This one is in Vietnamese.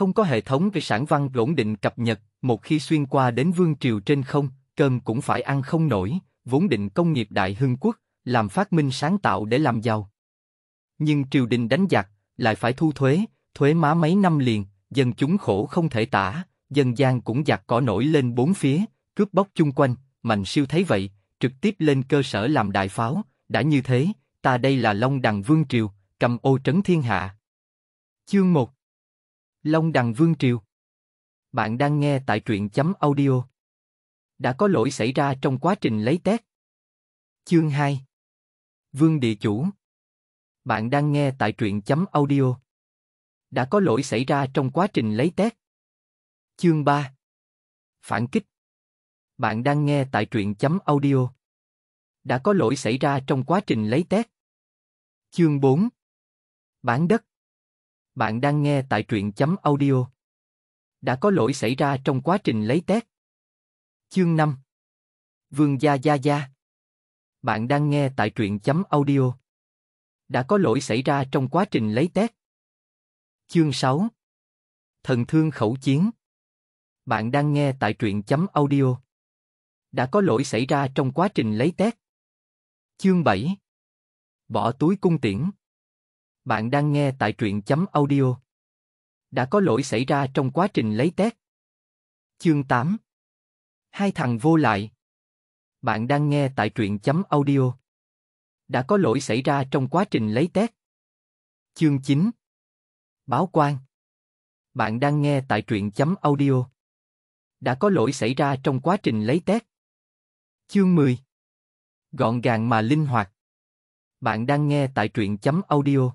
không có hệ thống về sản văn ổn định cập nhật, một khi xuyên qua đến vương triều trên không, cơm cũng phải ăn không nổi, vốn định công nghiệp đại hưng quốc, làm phát minh sáng tạo để làm giàu. Nhưng triều đình đánh giặc, lại phải thu thuế, thuế má mấy năm liền, dân chúng khổ không thể tả, dân gian cũng giặc cỏ nổi lên bốn phía, cướp bóc chung quanh, Mạnh siêu thấy vậy, trực tiếp lên cơ sở làm đại pháo, đã như thế, ta đây là Long Đằng Vương Triều, cầm ô trấn thiên hạ. Chương 1 Long Đằng Vương Triều. Bạn đang nghe tại truyện chấm audio. Đã có lỗi xảy ra trong quá trình lấy test. Chương 2 Vương Địa Chủ Bạn đang nghe tại truyện chấm audio. Đã có lỗi xảy ra trong quá trình lấy test. Chương 3 Phản kích Bạn đang nghe tại truyện chấm audio. Đã có lỗi xảy ra trong quá trình lấy test. Chương 4 Bán đất bạn đang nghe tại truyện chấm audio. Đã có lỗi xảy ra trong quá trình lấy test. Chương 5 Vương Gia Gia Gia Bạn đang nghe tại truyện chấm audio. Đã có lỗi xảy ra trong quá trình lấy test. Chương 6 Thần thương khẩu chiến Bạn đang nghe tại truyện chấm audio. Đã có lỗi xảy ra trong quá trình lấy test. Chương 7 Bỏ túi cung tiễn bạn đang nghe tại truyện chấm audio. Đã có lỗi xảy ra trong quá trình lấy test. Chương 8 Hai thằng vô lại Bạn đang nghe tại truyện chấm audio. Đã có lỗi xảy ra trong quá trình lấy test. Chương 9 Báo quan Bạn đang nghe tại truyện chấm audio. Đã có lỗi xảy ra trong quá trình lấy test. Chương 10 Gọn gàng mà linh hoạt bạn đang nghe tại truyện chấm audio